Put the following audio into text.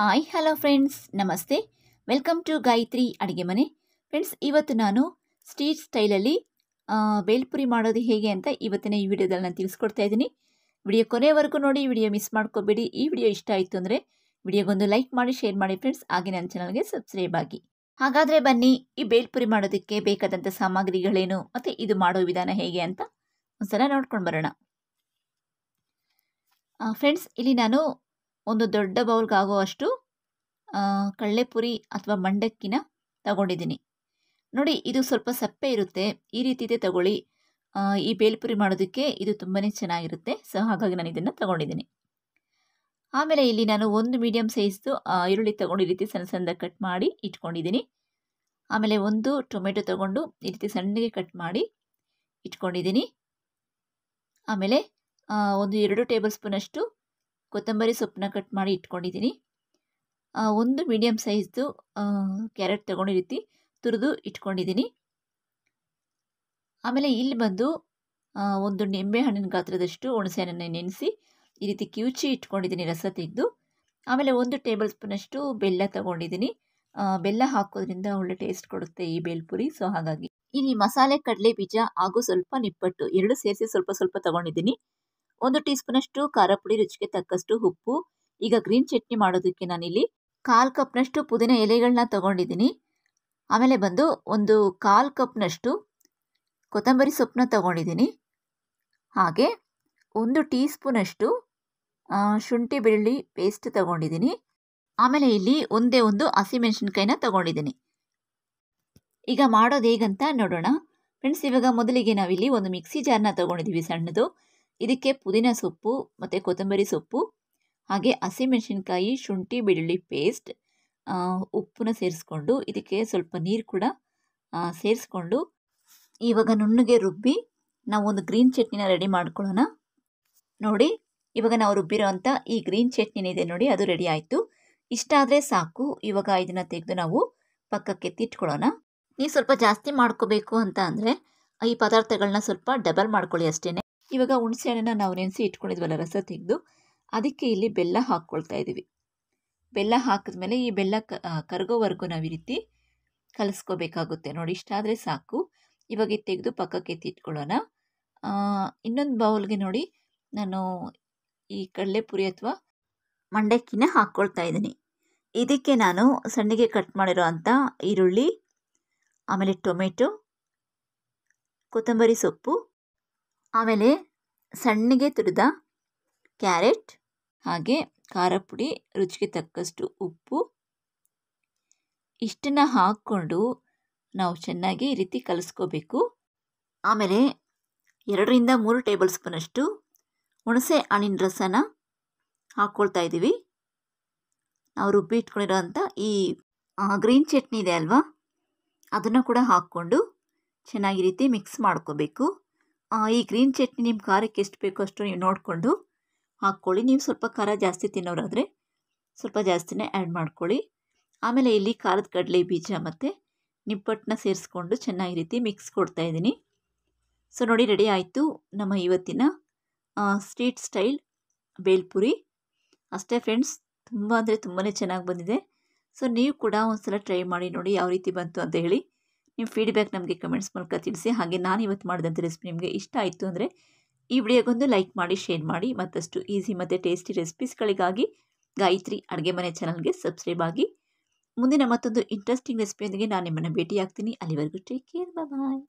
hi hello friends namaste welcome to Gayatri ಅಡುಗೆ ಮನೆ friends ಇವತ್ತು ನಾನು ಸ್ಟೀಚ್ ಸ್ಟೈಲಲ್ಲಿ ಬೇಲ್ಪುರಿ ಮಾಡೋದು ಹೇಗೆ ಅಂತ ಇವತ್ತಿನ ಈ ವಿಡಿಯೋದಲ್ಲಿ ನಾನು ತಿಳಿಸ್ಕೊಡ್ತಾ ಇದ್ದೀನಿ ವಿಡಿಯೋ ಕೊನೆವರೆಗೂ ನೋಡಿ ವಿಡಿಯೋ ಮಿಸ್ ಮಾಡ್ಕೋಬೇಡಿ ಈ ವಿಡಿಯೋ ಇಷ್ಟ ಆಯಿತು ಅಂದರೆ ವಿಡಿಯೋಗೊಂದು ಲೈಕ್ ಮಾಡಿ ಶೇರ್ ಮಾಡಿ ಫ್ರೆಂಡ್ಸ್ ಹಾಗೆ ನನ್ನ ಚಾನಲ್ಗೆ ಸಬ್ಸ್ಕ್ರೈಬ್ ಆಗಿ ಹಾಗಾದರೆ ಬನ್ನಿ ಈ ಬೇಲ್ಪುರಿ ಮಾಡೋದಕ್ಕೆ ಬೇಕಾದಂಥ ಸಾಮಗ್ರಿಗಳೇನು ಮತ್ತು ಇದು ಮಾಡೋ ವಿಧಾನ ಹೇಗೆ ಅಂತ ಒಂದ್ಸಲ ನೋಡ್ಕೊಂಡು ಬರೋಣ ಫ್ರೆಂಡ್ಸ್ ಇಲ್ಲಿ ನಾನು ಒಂದು ದೊಡ್ಡ ಬೌಲ್ಗಾಗುವಷ್ಟು ಕಳ್ಳೆಪುರಿ ಅಥವಾ ಮಂಡಕ್ಕಿನ ತಗೊಂಡಿದ್ದೀನಿ ನೋಡಿ ಇದು ಸ್ವಲ್ಪ ಸಪ್ಪೆ ಇರುತ್ತೆ ಈ ರೀತಿ ತಗೊಳ್ಳಿ ಈ ಬೇಲ್ಪುರಿ ಮಾಡೋದಕ್ಕೆ ಇದು ತುಂಬಾ ಚೆನ್ನಾಗಿರುತ್ತೆ ಸೊ ಹಾಗಾಗಿ ನಾನು ಇದನ್ನು ತಗೊಂಡಿದ್ದೀನಿ ಆಮೇಲೆ ಇಲ್ಲಿ ನಾನು ಒಂದು ಮೀಡಿಯಮ್ ಸೈಜ್ದು ಈರುಳ್ಳಿ ತಗೊಂಡು ಈ ರೀತಿ ಸಣ್ಣ ಸಣ್ಣದಾಗ ಕಟ್ ಮಾಡಿ ಇಟ್ಕೊಂಡಿದ್ದೀನಿ ಆಮೇಲೆ ಒಂದು ಟೊಮೆಟೊ ತಗೊಂಡು ಈ ರೀತಿ ಸಣ್ಣಗೆ ಕಟ್ ಮಾಡಿ ಇಟ್ಕೊಂಡಿದ್ದೀನಿ ಆಮೇಲೆ ಒಂದು ಎರಡು ಟೇಬಲ್ ಸ್ಪೂನಷ್ಟು ಕೊತ್ತಂಬರಿ ಸೊಪ್ಪನ್ನ ಕಟ್ ಮಾಡಿ ಇಟ್ಕೊಂಡಿದ್ದೀನಿ ಒಂದು ಮೀಡಿಯಮ್ ಸೈಜ್ದು ಕ್ಯಾರೆಟ್ ತೊಗೊಂಡು ರೀತಿ ತುರಿದು ಇಟ್ಕೊಂಡಿದ್ದೀನಿ ಆಮೇಲೆ ಇಲ್ಲಿ ಬಂದು ಒಂದು ನಿಂಬೆ ಹಣ್ಣಿನ ಗಾತ್ರದಷ್ಟು ಹುಣಸೆ ಹಣ್ಣನ್ನು ನೆನೆಸಿ ಈ ರೀತಿ ಕಿವುಚಿ ಇಟ್ಕೊಂಡಿದ್ದೀನಿ ರಸ ತೆಗೆದು ಆಮೇಲೆ ಒಂದು ಟೇಬಲ್ ಸ್ಪೂನಷ್ಟು ಬೆಲ್ಲ ತೊಗೊಂಡಿದ್ದೀನಿ ಬೆಲ್ಲ ಹಾಕೋದ್ರಿಂದ ಒಳ್ಳೆ ಟೇಸ್ಟ್ ಕೊಡುತ್ತೆ ಈ ಬೇಲ್ಪುರಿ ಸೊ ಹಾಗಾಗಿ ಇಲ್ಲಿ ಮಸಾಲೆ ಕಡಲೆ ಬೀಜ ಹಾಗೂ ಸ್ವಲ್ಪ ನಿಪ್ಪಟ್ಟು ಎರಡು ಸೇರಿಸಿ ಸ್ವಲ್ಪ ಸ್ವಲ್ಪ ತಗೊಂಡಿದ್ದೀನಿ ಒಂದು ಟೀ ಸ್ಪೂನಷ್ಟು ಖಾರ ಪುಡಿ ರುಚಿಗೆ ತಕ್ಕಷ್ಟು ಉಪ್ಪು ಈಗ ಗ್ರೀನ್ ಚಟ್ನಿ ಮಾಡೋದಕ್ಕೆ ನಾನಿಲ್ಲಿ ಕಾಲು ಕಪ್ನಷ್ಟು ಪುದೀನ ಎಲೆಗಳನ್ನ ತೊಗೊಂಡಿದ್ದೀನಿ ಆಮೇಲೆ ಬಂದು ಒಂದು ಕಾಲು ಕಪ್ನಷ್ಟು ಕೊತ್ತಂಬರಿ ಸೊಪ್ಪನ್ನ ತಗೊಂಡಿದ್ದೀನಿ ಹಾಗೆ ಒಂದು ಟೀ ಸ್ಪೂನಷ್ಟು ಶುಂಠಿ ಬೆಳ್ಳಿ ಪೇಸ್ಟ್ ತೊಗೊಂಡಿದ್ದೀನಿ ಆಮೇಲೆ ಇಲ್ಲಿ ಒಂದೇ ಒಂದು ಹಸಿಮೆಣಸಿನ್ಕಾಯಿನ ತಗೊಂಡಿದ್ದೀನಿ ಈಗ ಮಾಡೋದು ಹೇಗಂತ ನೋಡೋಣ ಫ್ರೆಂಡ್ಸ್ ಇವಾಗ ಮೊದಲಿಗೆ ನಾವಿಲ್ಲಿ ಒಂದು ಮಿಕ್ಸಿ ಜಾರ್ನ ತೊಗೊಂಡಿದ್ದೀವಿ ಸಣ್ಣದು ಇದಕ್ಕೆ ಪುದೀನ ಸೊಪ್ಪು ಮತ್ತು ಕೊತ್ತಂಬರಿ ಸೊಪ್ಪು ಹಾಗೆ ಹಸಿಮೆಣಸಿನ್ಕಾಯಿ ಶುಂಠಿ ಬೆಳ್ಳುಳ್ಳಿ ಪೇಸ್ಟ್ ಉಪ್ಪನ್ನ ಸೇರಿಸ್ಕೊಂಡು ಇದಕ್ಕೆ ಸ್ವಲ್ಪ ನೀರು ಕೂಡ ಸೇರಿಸ್ಕೊಂಡು ಇವಾಗ ನುಣ್ಣಗೆ ರುಬ್ಬಿ ನಾವು ಒಂದು ಗ್ರೀನ್ ಚಟ್ನಿನ ರೆಡಿ ಮಾಡ್ಕೊಳ್ಳೋಣ ನೋಡಿ ಇವಾಗ ನಾವು ರುಬ್ಬಿರೋವಂಥ ಈ ಗ್ರೀನ್ ಚಟ್ನಿನಿದೆ ನೋಡಿ ಅದು ರೆಡಿ ಆಯಿತು ಇಷ್ಟ ಆದರೆ ಸಾಕು ಇವಾಗ ಇದನ್ನು ತೆಗೆದು ನಾವು ಪಕ್ಕಕ್ಕೆ ತಿಟ್ಕೊಳ್ಳೋಣ ನೀವು ಸ್ವಲ್ಪ ಜಾಸ್ತಿ ಮಾಡ್ಕೋಬೇಕು ಅಂತ ಅಂದರೆ ಈ ಪದಾರ್ಥಗಳನ್ನ ಸ್ವಲ್ಪ ಡಬಲ್ ಮಾಡ್ಕೊಳ್ಳಿ ಅಷ್ಟೇ ಇವಾಗ ಹುಣಸೆ ಹಣ್ಣನ್ನು ನಾವು ನೆನೆಸಿ ಇಟ್ಕೊಂಡಿದ್ವಲ್ಲ ರಸ ತೆಗೆದು ಅದಕ್ಕೆ ಇಲ್ಲಿ ಬೆಲ್ಲ ಹಾಕ್ಕೊಳ್ತಾ ಇದ್ದೀವಿ ಬೆಲ್ಲ ಹಾಕಿದ್ಮೇಲೆ ಈ ಬೆಲ್ಲ ಕರಗೋವರೆಗೂ ನಾವು ಈ ರೀತಿ ಕಲಿಸ್ಕೋಬೇಕಾಗುತ್ತೆ ನೋಡಿ ಇಷ್ಟಾದರೆ ಸಾಕು ಇವಾಗ ತೆಗೆದು ಪಕ್ಕಕ್ಕೆ ಎತ್ತಿಟ್ಕೊಳ್ಳೋಣ ಇನ್ನೊಂದು ಬೌಲ್ಗೆ ನೋಡಿ ನಾನು ಈ ಕಡಲೆಪುರಿ ಅಥವಾ ಮಂಡಕ್ಕಿನ ಹಾಕ್ಕೊಳ್ತಾ ಇದ್ದೀನಿ ಇದಕ್ಕೆ ನಾನು ಸಣ್ಣಗೆ ಕಟ್ ಮಾಡಿರೋ ಅಂಥ ಈರುಳ್ಳಿ ಆಮೇಲೆ ಟೊಮೆಟೊ ಕೊತ್ತಂಬರಿ ಸೊಪ್ಪು ಆಮೇಲೆ ಸಣ್ಣಗೆ ತುರಿದ ಕ್ಯಾರೆಟ್ ಹಾಗೆ ಖಾರ ಪುಡಿ ರುಚಿಗೆ ತಕ್ಕಷ್ಟು ಉಪ್ಪು ಇಷ್ಟನ್ನು ಹಾಕ್ಕೊಂಡು ನಾವು ಚೆನ್ನಾಗಿ ಈ ರೀತಿ ಕಲಿಸ್ಕೋಬೇಕು ಆಮೇಲೆ ಎರಡರಿಂದ ಮೂರು ಟೇಬಲ್ ಸ್ಪೂನಷ್ಟು ಹುಣಸೆ ಹಣ್ಣಿನ ರಸನ ಹಾಕ್ಕೊಳ್ತಾ ಇದ್ದೀವಿ ನಾವು ರುಬ್ಬಿ ಅಂಥ ಈ ಗ್ರೀನ್ ಚಟ್ನಿ ಇದೆ ಅಲ್ವಾ ಅದನ್ನು ಕೂಡ ಹಾಕ್ಕೊಂಡು ಚೆನ್ನಾಗಿ ರೀತಿ ಮಿಕ್ಸ್ ಮಾಡ್ಕೋಬೇಕು ಈ ಗ್ರೀನ್ ಚಟ್ನಿ ನಿಮ್ಮ ಖಾರಕ್ಕೆ ಎಷ್ಟು ಬೇಕೋ ಅಷ್ಟು ನೀವು ನೋಡಿಕೊಂಡು ಹಾಕ್ಕೊಳ್ಳಿ ನೀವು ಸ್ವಲ್ಪ ಖಾರ ಜಾಸ್ತಿ ತಿನ್ನೋರಾದರೆ ಸ್ವಲ್ಪ ಜಾಸ್ತಿನೇ ಆ್ಯಡ್ ಮಾಡ್ಕೊಳ್ಳಿ ಆಮೇಲೆ ಇಲ್ಲಿ ಖಾರದ ಕಡಲೆ ಬೀಜ ಮತ್ತು ನಿಪ್ಪಟ್ಟನ್ನ ಸೇರಿಸ್ಕೊಂಡು ಚೆನ್ನಾಗಿ ರೀತಿ ಮಿಕ್ಸ್ ಕೊಡ್ತಾ ಇದ್ದೀನಿ ಸೊ ನೋಡಿ ರೆಡಿ ಆಯಿತು ನಮ್ಮ ಇವತ್ತಿನ ಸ್ಟ್ರೀಟ್ ಸ್ಟೈಲ್ ಬೇಲ್ಪುರಿ ಅಷ್ಟೇ ಫ್ರೆಂಡ್ಸ್ ತುಂಬ ಅಂದರೆ ತುಂಬಾ ಚೆನ್ನಾಗಿ ಬಂದಿದೆ ಸೊ ನೀವು ಕೂಡ ಒಂದು ಸಲ ಟ್ರೈ ಮಾಡಿ ನೋಡಿ ಯಾವ ರೀತಿ ಬಂತು ಅಂತ ಹೇಳಿ ನಿಮ್ಮ ಫೀಡ್ಬ್ಯಾಕ್ ನಮಗೆ ಕಮೆಂಟ್ಸ್ ಮೂಲಕ ತಿಳಿಸಿ ಹಾಗೆ ನಾನು ಇವತ್ತು ಮಾಡಿದಂಥ ರೆಸಿಪಿ ನಿಮಗೆ ಇಷ್ಟ ಆಯಿತು ಅಂದರೆ ಈ ವಿಡಿಯೋಗೊಂದು ಲೈಕ್ ಮಾಡಿ ಶೇರ್ ಮಾಡಿ ಮತ್ತಷ್ಟು ಈಸಿ ಮತ್ತು ಟೇಸ್ಟಿ ರೆಸಿಪೀಸ್ಗಳಿಗಾಗಿ ಗಾಯತ್ರಿ ಅಡುಗೆ ಮನೆ ಚಾನಲ್ಗೆ ಸಬ್ಸ್ಕ್ರೈಬ್ ಆಗಿ ಮುಂದಿನ ಮತ್ತೊಂದು ಇಂಟ್ರೆಸ್ಟಿಂಗ್ ರೆಸಿಪಿಯೊಂದಿಗೆ ನಾನು ನಿಮ್ಮನ್ನು ಭೇಟಿಯಾಗ್ತೀನಿ ಅಲ್ಲಿವರೆಗೂ ಟೇಕ್ ಕೇರ್ ಬಾಯ್